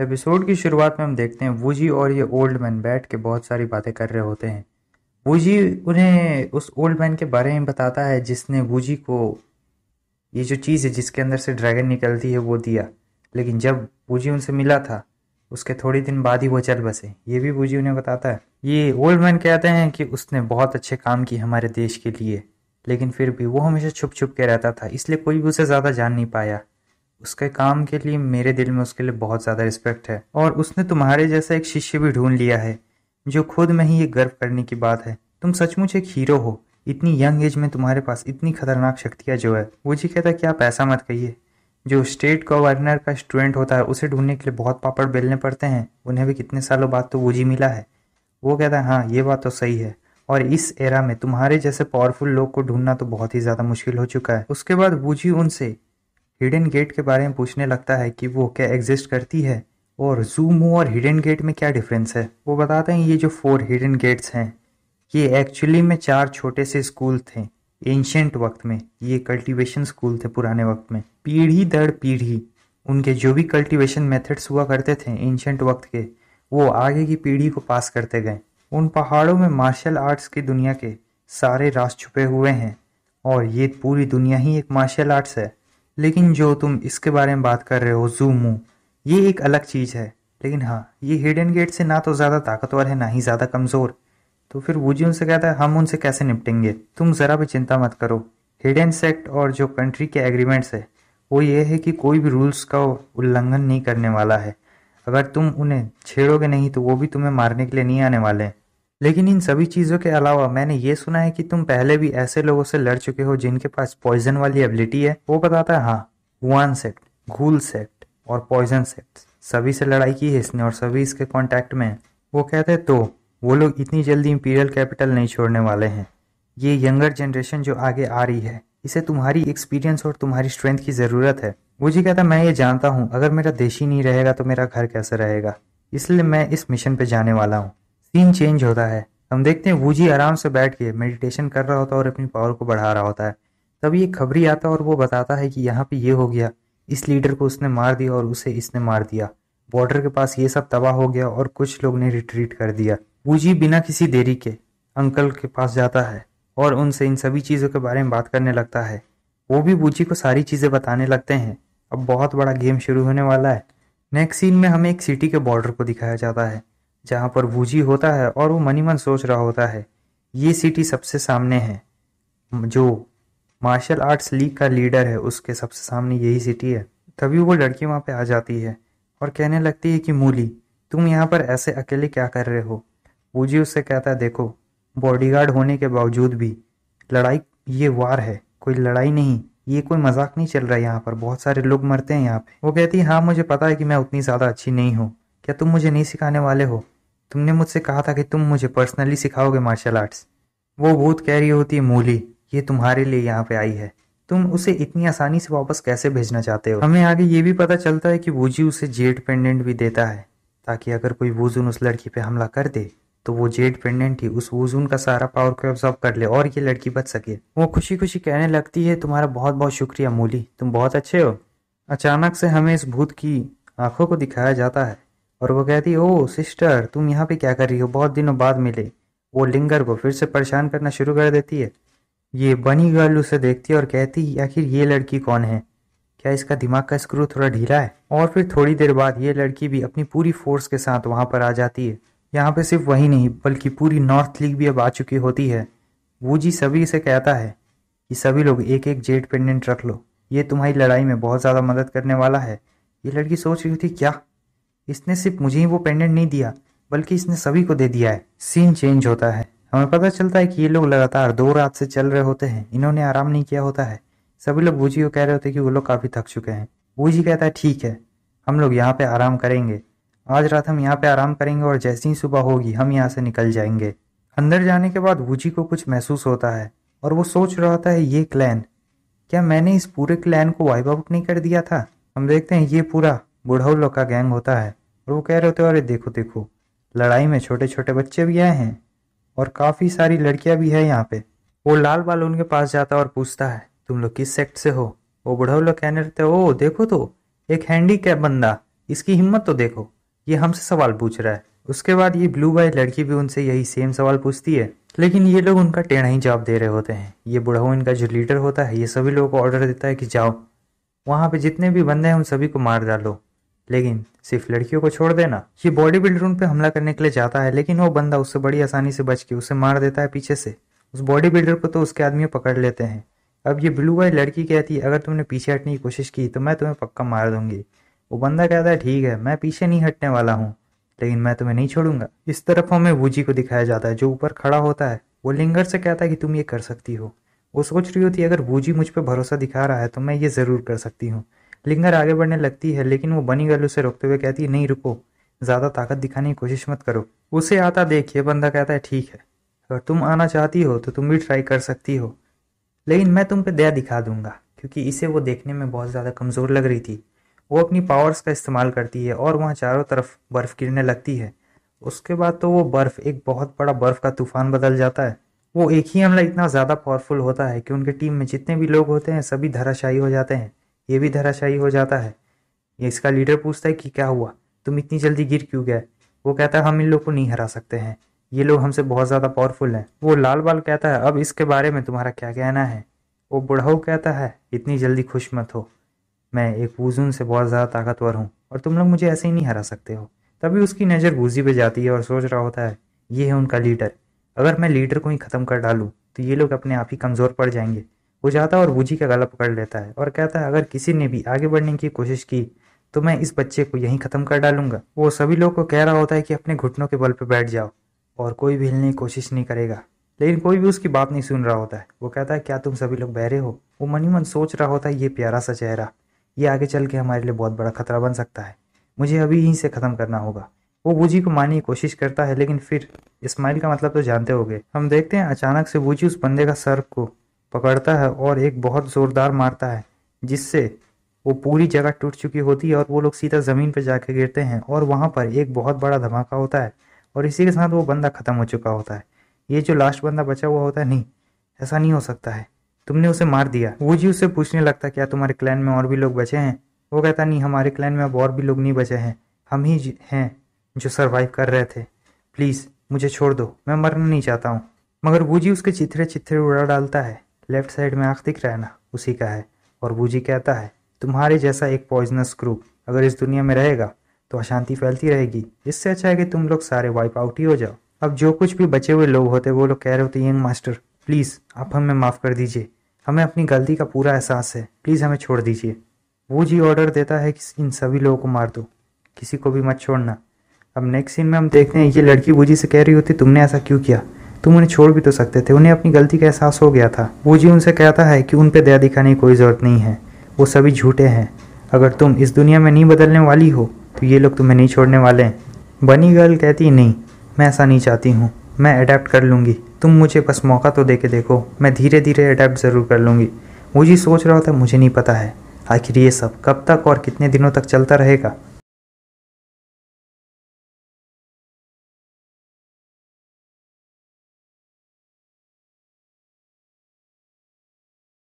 episode की शुरुआत में हम देखते हैं वूजी और ये ओल्ड मैन बैठ के बहुत सारी बातें कर रहे होते हैं वूजी उन्हें उस ओल्ड मैन के बारे में बताता है जिसने वूजी को ये जो चीज़ है जिसके अंदर से ड्रैगन निकलती है वो दिया लेकिन जब वूजी उनसे मिला था उसके थोड़े दिन बाद ही वो चल बसे ये भी बूजी उन्हें बताता है ये ओल्ड मैन कहते हैं कि उसने बहुत अच्छे काम किए हमारे देश के लिए लेकिन फिर भी वो हमेशा छुप छुप के रहता था इसलिए कोई भी उसे ज़्यादा जान नहीं पाया उसके काम के लिए मेरे दिल में उसके लिए बहुत ज़्यादा रिस्पेक्ट है और उसने तुम्हारे जैसा एक शिष्य भी ढूंढ लिया है जो खुद में ही ये गर्व करने की बात है तुम सचमुच एक हीरो हो इतनी यंग एज में तुम्हारे पास इतनी खतरनाक शक्तियाँ जो है वो जी कहता है कि आप ऐसा मत कहिए जो स्टेट गवर्नर का स्टूडेंट होता है उसे ढूंढने के लिए बहुत पापड़ बेलने पड़ते हैं उन्हें भी कितने सालों बाद तो वो जी मिला है वो कहता है हाँ ये बात तो सही है और इस एरा में तुम्हारे जैसे पावरफुल लोग को ढूंढना तो बहुत ही ज़्यादा मुश्किल हो चुका है उसके बाद वूजी उनसे हिडन गेट के बारे में पूछने लगता है कि वो क्या एग्जिस्ट करती है और जूमू और हिडन गेट में क्या डिफरेंस है वो बताते हैं ये जो फोर हिडन गेट्स हैं ये एक्चुअली में चार छोटे से स्कूल थे एंशंट वक्त में ये कल्टीवेशन स्कूल थे पुराने वक्त में पीढ़ी दर पीढ़ी उनके जो भी कल्टीवेशन मेथड्स हुआ करते थे एंशंट वक्त के वो आगे की पीढ़ी को पास करते गए उन पहाड़ों में मार्शल आर्ट्स की दुनिया के सारे रास छुपे हुए हैं और ये पूरी दुनिया ही एक मार्शल आर्ट्स है लेकिन जो तुम इसके बारे में बात कर रहे हो जूमू ये एक अलग चीज़ है लेकिन हाँ ये हिडन गेट से ना तो ज़्यादा ताकतवर है ना ही ज़्यादा कमज़ोर तो फिर वो जी उनसे कहता है हम उनसे कैसे निपटेंगे तुम ज़रा भी चिंता मत करो हिडन सेक्ट और जो कंट्री के एग्रीमेंट्स है वो ये है कि कोई भी रूल्स का उल्लंघन नहीं करने वाला है अगर तुम उन्हें छेड़ोगे नहीं तो वो भी तुम्हें मारने के लिए नहीं आने वाले हैं लेकिन इन सभी चीज़ों के अलावा मैंने ये सुना है कि तुम पहले भी ऐसे लोगों से लड़ चुके हो जिनके पास पॉइजन वाली एबिलिटी है वो बताता है हाँ वन सेक्ट घूल सेक्ट और पॉइजन सेक्ट सभी से लड़ाई की है इसने और सभी इसके कॉन्टैक्ट में है वो कहते हैं तो वो लोग इतनी जल्दी इंपीरियल कैपिटल नहीं छोड़ने वाले हैं ये यंगर जनरेशन जो आगे आ रही है इसे तुम्हारी एक्सपीरियंस और तुम्हारी स्ट्रेंथ की ज़रूरत है वो जी कहता मैं ये जानता हूँ अगर मेरा देश ही नहीं रहेगा तो मेरा घर कैसे रहेगा इसलिए मैं इस मिशन पे जाने वाला हूँ सीन चेंज होता है हम देखते हैं वूजी आराम से बैठ के मेडिटेशन कर रहा होता है और अपनी पावर को बढ़ा रहा होता है तब ये खबरी आता है और वो बताता है कि यहाँ पे ये हो गया इस लीडर को उसने मार दिया और उसे इसने मार दिया बॉर्डर के पास ये सब तबाह हो गया और कुछ लोग ने रिट्रीट कर दिया वूजी बिना किसी देरी के अंकल के पास जाता है और उनसे इन सभी चीज़ों के बारे में बात करने लगता है वो भी बूजी को सारी चीज़ें बताने लगते हैं अब बहुत बड़ा गेम शुरू होने वाला है नेक्स्ट सीन में हमें एक सिटी के बॉर्डर को दिखाया जाता है जहाँ पर भूजी होता है और वो मनी मन सोच रहा होता है ये सिटी सबसे सामने है जो मार्शल आर्ट्स लीग का लीडर है उसके सबसे सामने यही सिटी है तभी वो लड़की वहाँ पे आ जाती है और कहने लगती है कि मूली तुम यहाँ पर ऐसे अकेले क्या कर रहे हो भूजी उससे कहता है देखो बॉडीगार्ड होने के बावजूद भी लड़ाई ये वार है कोई लड़ाई नहीं ये कोई मजाक नहीं चल रहा है यहाँ पर बहुत सारे लोग मरते हैं यहाँ पे वो कहती है हाँ मुझे पता है कि मैं उतनी ज़्यादा अच्छी नहीं हूँ क्या तुम मुझे नहीं सिखाने वाले हो तुमने मुझसे कहा था कि तुम मुझे पर्सनली सिखाओगे मार्शल आर्ट्स वो भूत कह रही होती मूली ये तुम्हारे लिए यहाँ पे आई है तुम उसे इतनी आसानी से वापस कैसे भेजना चाहते हो हमें आगे ये भी पता चलता है कि वूजी उसे जेड पेंडेंट भी देता है ताकि अगर कोई वूजून उस लड़की पे हमला कर दे तो वो जेड पेंडेंट ही उस वजून का सारा पावर को ऑब्जॉर्व कर ले और ये लड़की बच सके वो खुशी खुशी कहने लगती है तुम्हारा बहुत बहुत शुक्रिया मूली तुम बहुत अच्छे हो अचानक से हमें इस भूत की आंखों को दिखाया जाता है और वो कहती ओ सिस्टर तुम यहाँ पे क्या कर रही हो बहुत दिनों बाद मिले वो लिंगर को फिर से परेशान करना शुरू कर देती है ये बनी गर्ल उसे देखती है और कहती आखिर ये लड़की कौन है क्या इसका दिमाग का स्क्रू थोड़ा ढीला है और फिर थोड़ी देर बाद ये लड़की भी अपनी पूरी फोर्स के साथ वहाँ पर आ जाती है यहाँ पे सिर्फ वही नहीं बल्कि पूरी नॉर्थ लीग भी अब आ चुकी होती है वो जी सभी से कहता है कि सभी लोग एक एक जेट पेंडेंट रख लो ये तुम्हारी लड़ाई में बहुत ज़्यादा मदद करने वाला है ये लड़की सोच रही थी क्या इसने सिर्फ मुझे ही वो पेंडेंट नहीं दिया बल्कि इसने सभी को दे दिया है सीन चेंज होता है हमें पता चलता है कि ये लोग लगातार दो रात से चल रहे होते हैं इन्होंने आराम नहीं किया होता है सभी लोग बूजी को कह रहे होते हैं कि वो लोग काफ़ी थक चुके हैं बूजी कहता है ठीक है हम लोग यहाँ पे आराम करेंगे आज रात हम यहाँ पे आराम करेंगे और जैसी ही सुबह होगी हम यहाँ से निकल जाएंगे अंदर जाने के बाद बूजी को कुछ महसूस होता है और वो सोच रहा था है ये क्लैन क्या मैंने इस पूरे क्लैन को वाइप आउट नहीं कर दिया था हम देखते हैं ये पूरा बुढ़ऊ लोग का गैंग होता है और वो कह रहे होते अरे देखो देखो लड़ाई में छोटे छोटे बच्चे भी आए हैं और काफ़ी सारी लड़कियां भी है यहाँ पे वो लाल बाल उनके पास जाता और पूछता है तुम लोग किस सेक्ट से हो वो बुढ़ऊ लोग कहने रहते ओ देखो तो एक हैंडी कैप बंदा इसकी हिम्मत तो देखो ये हमसे सवाल पूछ रहा है उसके बाद ये ब्लू बाई लड़की भी उनसे यही सेम सवाल पूछती है लेकिन ये लोग उनका टेढ़ा ही जवाब दे रहे होते हैं ये बुढ़ाऊ इनका जो लीडर होता है ये सभी लोगों को ऑर्डर देता है कि जाओ वहाँ पे जितने भी बंदे हैं उन सभी को मार डालो लेकिन सिर्फ लड़कियों को छोड़ देना ये बॉडी बिल्डर उन पर हमला करने के लिए जाता है लेकिन वो बंदा उससे बड़ी आसानी से बच के उसे मार देता है पीछे से उस बॉडी बिल्डर को तो उसके आदमी पकड़ लेते हैं अब ये ब्लू वाई लड़की कहती है अगर तुमने पीछे हटने की कोशिश की तो मैं तुम्हें पक्का मार दूंगी वो बंदा कहता है ठीक है मैं पीछे नहीं हटने वाला हूँ लेकिन मैं तुम्हें नहीं छोड़ूंगा इस तरफ हमें वूजी को दिखाया जाता है जो ऊपर खड़ा होता है वो लिंगर से कहता है कि तुम ये कर सकती हो वो सोच रही होती है अगर वूजी मुझ पर भरोसा दिखा रहा है तो मैं ये ज़रूर कर सकती हूँ लिंगर आगे बढ़ने लगती है लेकिन वो बनी गल उसे रोकते हुए कहती है नहीं रुको ज्यादा ताकत दिखाने की कोशिश मत करो उसे आता देखिए बंदा कहता है ठीक है अगर तुम आना चाहती हो तो तुम भी ट्राई कर सकती हो लेकिन मैं तुम पे दया दिखा दूंगा क्योंकि इसे वो देखने में बहुत ज़्यादा कमज़ोर लग रही थी वो अपनी पावर्स का इस्तेमाल करती है और वहाँ चारों तरफ बर्फ़ गिरने लगती है उसके बाद तो वो बर्फ़ एक बहुत बड़ा बर्फ़ का तूफान बदल जाता है वो एक ही हमला इतना ज़्यादा पावरफुल होता है कि उनके टीम में जितने भी लोग होते हैं सभी धराशायी हो जाते हैं ये भी धराशायी हो जाता है इसका लीडर पूछता है कि क्या हुआ तुम इतनी जल्दी गिर क्यों गए वो कहता है हम इन लोग को नहीं हरा सकते हैं ये लोग हमसे बहुत ज़्यादा पावरफुल हैं वो लाल बाल कहता है अब इसके बारे में तुम्हारा क्या कहना है वो बुढ़ाऊ कहता है इतनी जल्दी खुश मत हो मैं एक वजून से बहुत ज़्यादा ताकतवर हूँ और तुम लोग मुझे ऐसे ही नहीं हरा सकते हो तभी उसकी नज़र बूजी पे जाती है और सोच रहा होता है ये है उनका लीडर अगर मैं लीडर को ही ख़त्म कर डालूँ तो ये लोग अपने आप ही कमज़ोर पड़ जाएंगे हो जाता है और बूझी का गला पकड़ लेता है और कहता है अगर किसी ने भी आगे बढ़ने की कोशिश की तो मैं इस बच्चे को यहीं ख़त्म कर डालूंगा वो सभी लोग को कह रहा होता है कि अपने घुटनों के बल पर बैठ जाओ और कोई भी हिलने की कोशिश नहीं करेगा लेकिन कोई भी उसकी बात नहीं सुन रहा होता है वो कहता है क्या तुम सभी लोग बहरे हो वो मनी मन सोच रहा होता है ये प्यारा सा चेहरा ये आगे चल के हमारे लिए बहुत बड़ा खतरा बन सकता है मुझे अभी यहीं से ख़त्म करना होगा वो बूझी को मानने की कोशिश करता है लेकिन फिर स्माइल का मतलब तो जानते हो हम देखते हैं अचानक से बूझी उस बंदे का सर को पकड़ता है और एक बहुत ज़ोरदार मारता है जिससे वो पूरी जगह टूट चुकी होती है और वो लोग सीधा ज़मीन पर जाकर गिरते हैं और वहाँ पर एक बहुत बड़ा धमाका होता है और इसी के साथ वो बंदा ख़त्म हो चुका होता है ये जो लास्ट बंदा बचा हुआ होता है नहीं ऐसा नहीं हो सकता है तुमने उसे मार दिया वो जी उससे पूछने लगता क्या तुम्हारे क्लैन में और भी लोग बचे हैं वो कहता नहीं हमारे क्लैन में अब और भी लोग नहीं बचे हैं हम ही हैं जो सरवाइव कर रहे थे प्लीज़ मुझे छोड़ दो मैं मरना नहीं चाहता हूँ मगर वो जी उसके चिथरे चिथरे उड़ा डालता है लेफ्ट साइड में आँख दिख रहा है ना उसी का है और बूजी कहता है तुम्हारे जैसा एक पॉइजनस क्रू अगर इस दुनिया में रहेगा तो अशांति फैलती रहेगी इससे अच्छा है कि तुम लोग सारे वाइप आउट ही हो जाओ अब जो कुछ भी बचे हुए लोग होते वो लोग कह रहे होते यंग मास्टर प्लीज़ आप हमें माफ़ कर दीजिए हमें अपनी गलती का पूरा एहसास है प्लीज़ हमें छोड़ दीजिए वो जी ऑर्डर देता है कि इन सभी लोगों को मार दो किसी को भी मत छोड़ना अब नेक्स्ट सीन में हम देखते हैं ये लड़की बूजी से कह रही होती तुमने ऐसा क्यों किया तुम उन्हें छोड़ भी तो सकते थे उन्हें अपनी गलती का एहसास हो गया था वो जी उनसे कहता है कि उन पर दया दिखाने की कोई ज़रूरत नहीं है वो सभी झूठे हैं अगर तुम इस दुनिया में नहीं बदलने वाली हो तो ये लोग तुम्हें नहीं छोड़ने वाले हैं बनी गर्ल कहती नहीं मैं ऐसा नहीं चाहती हूँ मैं अडेप्ट कर लूँगी तुम मुझे बस मौका तो दे के देखो मैं धीरे धीरे अडेप्ट ज़रूर कर लूँगी वो जी सोच रहा था मुझे नहीं पता है आखिर ये सब कब तक और कितने दिनों तक चलता रहेगा